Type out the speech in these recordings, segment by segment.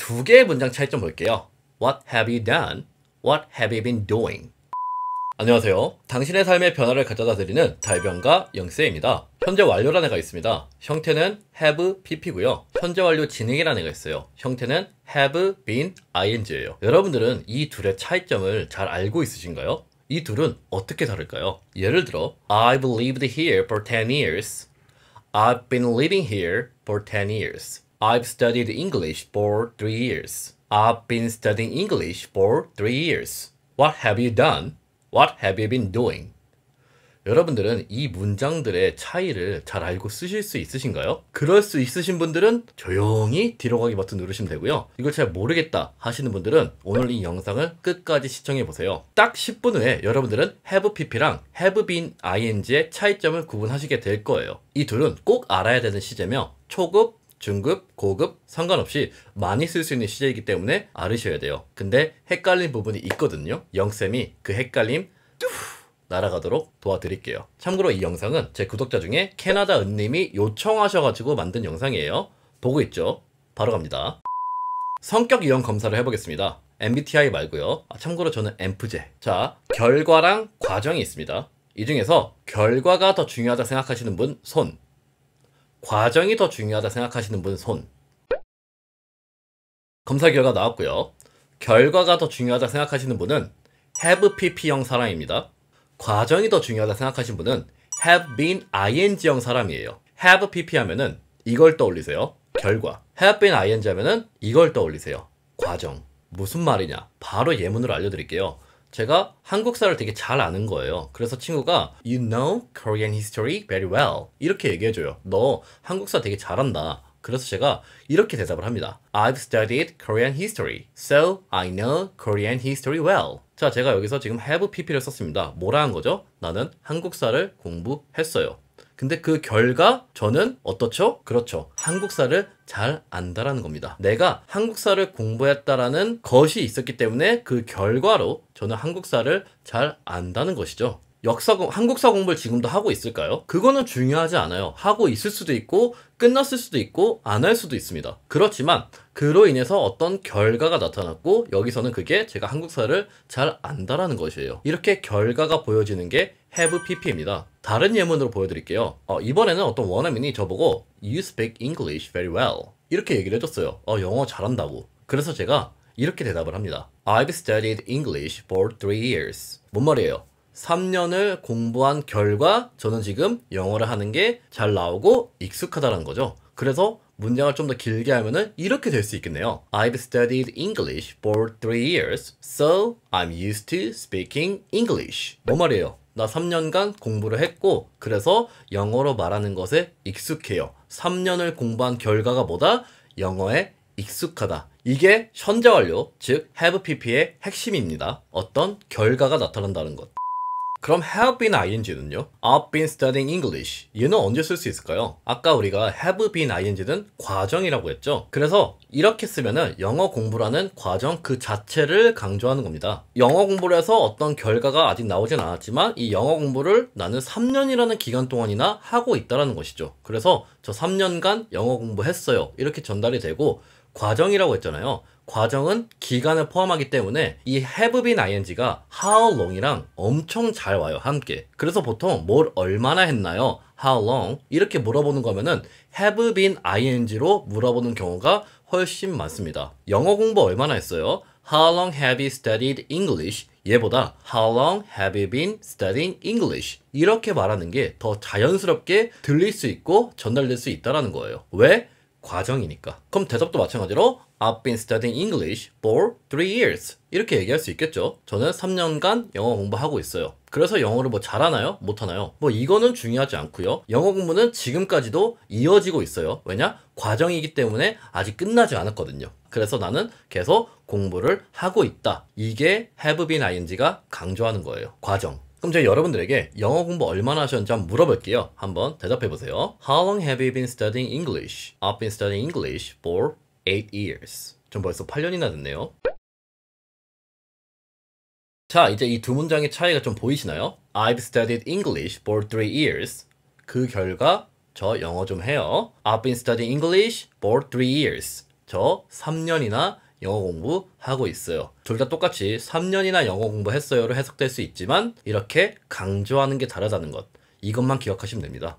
두 개의 문장 차이점 볼게요. What have you done? What have you been doing? 안녕하세요. 당신의 삶의 변화를 가져다 드리는 달변가 영세입니다. 현재 완료라는 애가 있습니다. 형태는 have, pp고요. 현재 완료 진행이라는 애가 있어요. 형태는 have, been, ing예요. 여러분들은 이 둘의 차이점을 잘 알고 있으신가요? 이 둘은 어떻게 다를까요? 예를 들어 I've lived here for 10 years. I've been living here for 10 years. I've studied English for three years. I've been studying English for three years. What have you done? What have you been doing? 여러분들은 이 문장들의 차이를 잘 알고 쓰실 수 있으신가요? 그럴 수 있으신 분들은 조용히 뒤로 가기 버튼 누르시면 되고요. 이걸 잘 모르겠다 하시는 분들은 오늘 이 영상을 끝까지 시청해 보세요. 딱 10분 후에 여러분들은 have pp랑 have been ing의 차이점을 구분하시게 될 거예요. 이 둘은 꼭 알아야 되는 시제며 초급 중급, 고급 상관없이 많이 쓸 수 있는 시제이기 때문에 아르셔야 돼요. 근데 헷갈린 부분이 있거든요. 영쌤이 그 헷갈림 날아가도록 도와드릴게요. 참고로 이 영상은 제 구독자 중에 캐나다 은님이 요청하셔가지고 만든 영상이에요. 보고 있죠? 바로 갑니다. 성격 유형 검사를 해보겠습니다. MBTI 말고요. 아, 참고로 저는 MFJ. 자, 결과랑 과정이 있습니다. 이 중에서 결과가 더 중요하다 생각하시는 분 손, 과정이 더 중요하다 생각하시는 분은 손. 검사 결과 나왔고요. 결과가 더 중요하다 생각하시는 분은 have pp형 사람입니다. 과정이 더 중요하다 생각하시는 분은 have been ing형 사람이에요. have pp 하면은 이걸 떠올리세요. 결과. have been ing 하면은 이걸 떠올리세요. 과정. 무슨 말이냐? 바로 예문으로 알려드릴게요. 제가 한국사를 되게 잘 아는 거예요. 그래서 친구가 You know Korean history very well 이렇게 얘기해줘요. 너 한국사 되게 잘한다. 그래서 제가 이렇게 대답을 합니다. I've studied Korean history, so I know Korean history well. 자, 제가 여기서 지금 have pp를 썼습니다. 뭐라 한 거죠? 나는 한국사를 공부했어요. 근데 그 결과 저는 어떻죠? 그렇죠. 한국사를 잘 안다라는 겁니다. 내가 한국사를 공부했다라는 것이 있었기 때문에 그 결과로 저는 한국사를 잘 안다는 것이죠. 역사 한국사 공부를 지금도 하고 있을까요? 그거는 중요하지 않아요. 하고 있을 수도 있고 끝났을 수도 있고 안 할 수도 있습니다. 그렇지만 그로 인해서 어떤 결과가 나타났고 여기서는 그게 제가 한국사를 잘 안다라는 것이에요. 이렇게 결과가 보여지는 게 have pp입니다. 다른 예문으로 보여드릴게요. 어, 이번에는 어떤 원어민이 저보고 you speak English very well 이렇게 얘기를 해줬어요. 어, 영어 잘한다고. 그래서 제가 이렇게 대답을 합니다. I've studied English for three years. 뭔 말이에요? 3년을 공부한 결과 저는 지금 영어를 하는 게 잘 나오고 익숙하다는 거죠. 그래서 문장을 좀 더 길게 하면은 이렇게 될 수 있겠네요. I've studied English for 3 years, so I'm used to speaking English. 뭐 말이에요? 나 3년간 공부를 했고 그래서 영어로 말하는 것에 익숙해요. 3년을 공부한 결과가 뭐다? 영어에 익숙하다. 이게 현재 완료, 즉 have pp의 핵심입니다. 어떤 결과가 나타난다는 것. 그럼 have been ing는요? I've been studying English. 얘는 언제 쓸 수 있을까요? 아까 우리가 have been ing는 과정이라고 했죠? 그래서 이렇게 쓰면은 영어 공부라는 과정 그 자체를 강조하는 겁니다. 영어 공부를 해서 어떤 결과가 아직 나오진 않았지만 이 영어 공부를 나는 3년이라는 기간 동안이나 하고 있다라는 것이죠. 그래서 저 3년간 영어 공부했어요. 이렇게 전달이 되고 과정이라고 했잖아요. 과정은 기간을 포함하기 때문에 이 have been ing가 how long이랑 엄청 잘 와요, 함께. 그래서 보통 뭘 얼마나 했나요? how long? 이렇게 물어보는 거면은 have been ing로 물어보는 경우가 훨씬 많습니다. 영어 공부 얼마나 했어요? How long have you studied English? 얘보다 How long have you been studying English? 이렇게 말하는 게 더 자연스럽게 들릴 수 있고 전달될 수 있다라는 거예요. 왜? 과정이니까. 그럼 대답도 마찬가지로 I've been studying English for three years. 이렇게 얘기할 수 있겠죠. 저는 3년간 영어 공부하고 있어요. 그래서 영어를 뭐 잘하나요? 못하나요? 뭐 이거는 중요하지 않고요. 영어 공부는 지금까지도 이어지고 있어요. 왜냐? 과정이기 때문에 아직 끝나지 않았거든요. 그래서 나는 계속 공부를 하고 있다. 이게 have been ing가 강조하는 거예요. 과정. 그럼 제가 여러분들에게 영어 공부 얼마나 하셨는지 한번 물어볼게요. 한번 대답해 보세요. How long have you been studying English? I've been studying English for 8 years. 전 벌써 8년이나 됐네요. 자, 이제 이 두 문장의 차이가 좀 보이시나요? I've studied English for 3 years. 그 결과 저 영어 좀 해요. I've been studying English for 3 years. 저 3년이나 영어 공부하고 있어요. 둘 다 똑같이 3년이나 영어 공부했어요로 해석될 수 있지만 이렇게 강조하는 게 다르다는 것. 이것만 기억하시면 됩니다.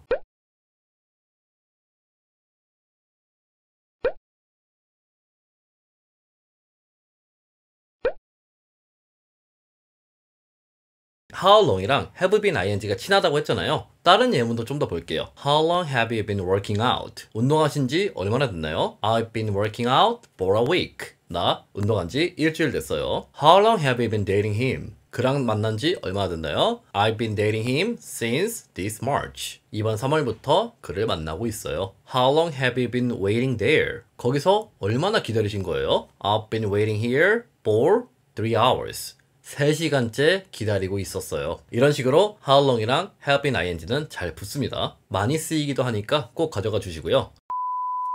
how long이랑 have been ing가 친하다고 했잖아요. 다른 예문도 좀 더 볼게요. How long have you been working out? 운동하신 지 얼마나 됐나요? I've been working out for a week. 나 운동한 지 일주일 됐어요. How long have you been dating him? 그랑 만난 지 얼마나 됐나요? I've been dating him since this March. 이번 3월부터 그를 만나고 있어요. How long have you been waiting there? 거기서 얼마나 기다리신 거예요? I've been waiting here for 3 hours. 3시간째 기다리고 있었어요. 이런 식으로 how long이랑 have been ing는 잘 붙습니다. 많이 쓰이기도 하니까 꼭 가져가 주시고요.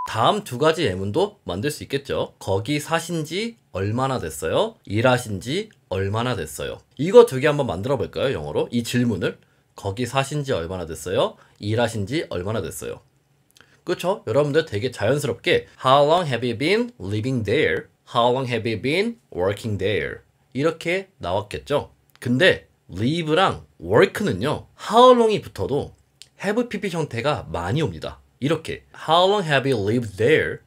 다음 두 가지 예문도 만들 수 있겠죠. 거기 사신 지 얼마나 됐어요? 일하신 지 얼마나 됐어요? 이거 두 개 한번 만들어 볼까요? 영어로. 이 질문을. 거기 사신 지 얼마나 됐어요? 일하신 지 얼마나 됐어요? 그쵸? 여러분들 되게 자연스럽게 How long have you been living there? How long have you been working there? 이렇게 나왔겠죠? 근데 live랑 work는요. how long이 붙어도 have pp 형태가 많이 옵니다. 이렇게 How long have you lived there?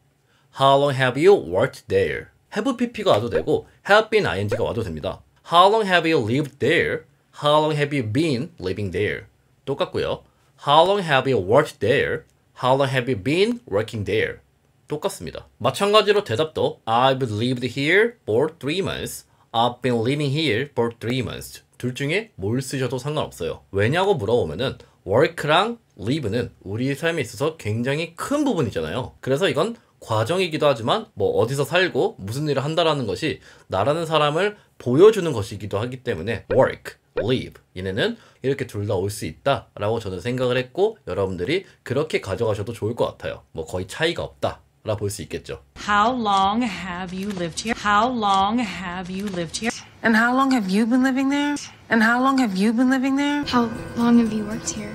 How long have you worked there? have pp가 와도 되고 have been ing가 와도 됩니다. How long have you lived there? How long have you been living there? 똑같고요. How long have you worked there? How long have you been working there? 똑같습니다. 마찬가지로 대답도 I've lived here for three months. I've been living here for three months. 둘 중에 뭘 쓰셔도 상관없어요. 왜냐고 물어보면은 work랑 live는 우리의 삶에 있어서 굉장히 큰 부분이잖아요. 그래서 이건 과정이기도 하지만 뭐 어디서 살고 무슨 일을 한다라는 것이 나라는 사람을 보여주는 것이기도 하기 때문에 work, live 얘네는 이렇게 둘 다 올 수 있다 라고 저는 생각을 했고 여러분들이 그렇게 가져가셔도 좋을 것 같아요 뭐 거의 차이가 없다 라볼 수 있겠죠 How long have you lived here? How long have you lived here? And how long have you been living there? And how long have you been living there? How long have you worked here?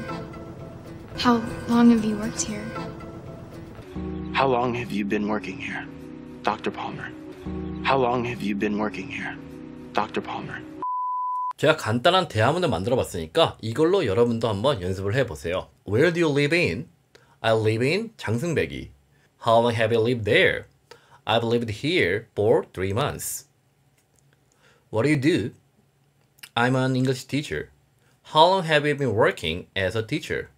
How long have you worked here? How long have you been working here? Dr. Palmer. How long have you been working here? Dr. Palmer. 제가 간단한 대화문을 만들어 봤으니까 이걸로 여러분도 한번 연습을 해 보세요. Where do you live in? I live in 장승백이. How long have you lived there? I've lived here for three months. What do you do? I'm an English teacher. How long have you been working as a teacher?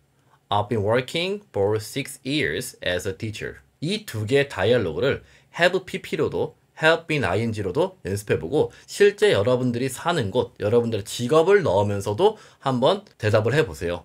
I've been working for six years as a teacher. 이 두 개의 다이얼로그를 have pp로도 have been ing로도 연습해보고 실제 여러분들이 사는 곳, 여러분들의 직업을 넣으면서도 한번 대답을 해보세요.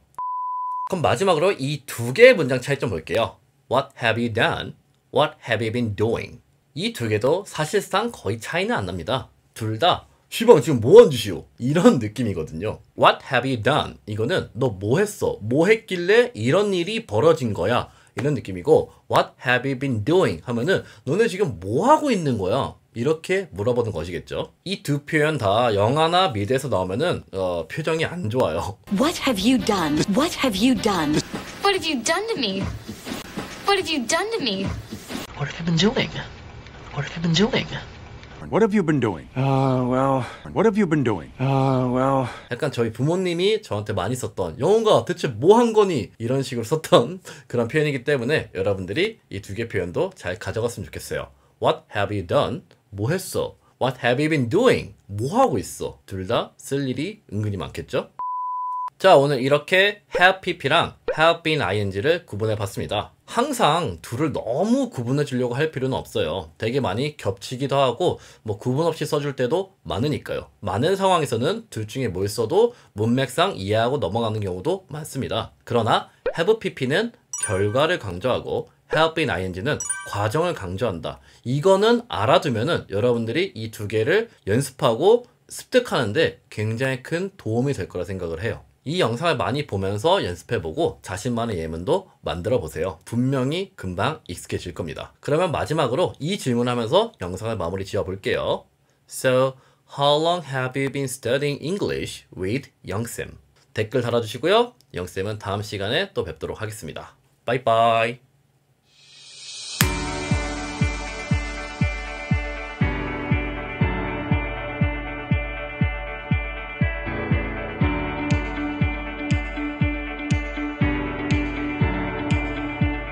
그럼 마지막으로 이 두 개의 문장 차이점 볼게요. What have you done? What have you been doing? 이 두 개도 사실상 거의 차이는 안 납니다. 둘다 시방 지금 뭐한 짓이오? 이런 느낌이거든요. What have you done? 이거는 너 뭐 했어? 뭐 했길래 이런 일이 벌어진 거야? 이런 느낌이고 What have you been doing? 하면은 너네 지금 뭐 하고 있는 거야? 이렇게 물어보는 것이겠죠. 이 두 표현 다 영화나 미드에서 나오면은 어, 표정이 안 좋아요. What have you done? What have you done? What have you done to me? What have you done to me? What have you been doing? What have you been doing? What have you been doing? Uh, well. What have you been doing? Uh, well. 약간 저희 부모님이 저한테 많이 썼던 영어가 대체 뭐 한 거니? 이런 식으로 썼던 그런 표현이기 때문에 여러분들이 이 두 개 표현도 잘 가져갔으면 좋겠어요. What have you done? 뭐 했어? What have you been doing? 뭐 하고 있어? 둘 다 쓸 일이 은근히 많겠죠? 자, 오늘 이렇게 have pp랑 have been ing를 구분해 봤습니다. 항상 둘을 너무 구분해 주려고 할 필요는 없어요. 되게 많이 겹치기도 하고 뭐 구분 없이 써줄 때도 많으니까요. 많은 상황에서는 둘 중에 뭘 써도 문맥상 이해하고 넘어가는 경우도 많습니다. 그러나 have pp는 결과를 강조하고 have been ing는 과정을 강조한다. 이거는 알아두면은 여러분들이 이 두 개를 연습하고 습득하는데 굉장히 큰 도움이 될 거라 생각을 해요. 이 영상을 많이 보면서 연습해보고 자신만의 예문도 만들어 보세요. 분명히 금방 익숙해질 겁니다. 그러면 마지막으로 이 질문하면서 영상을 마무리 지어 볼게요. So, how long have you been studying English with 영쌤? 댓글 달아주시고요. 영쌤은 다음 시간에 또 뵙도록 하겠습니다. 바이바이.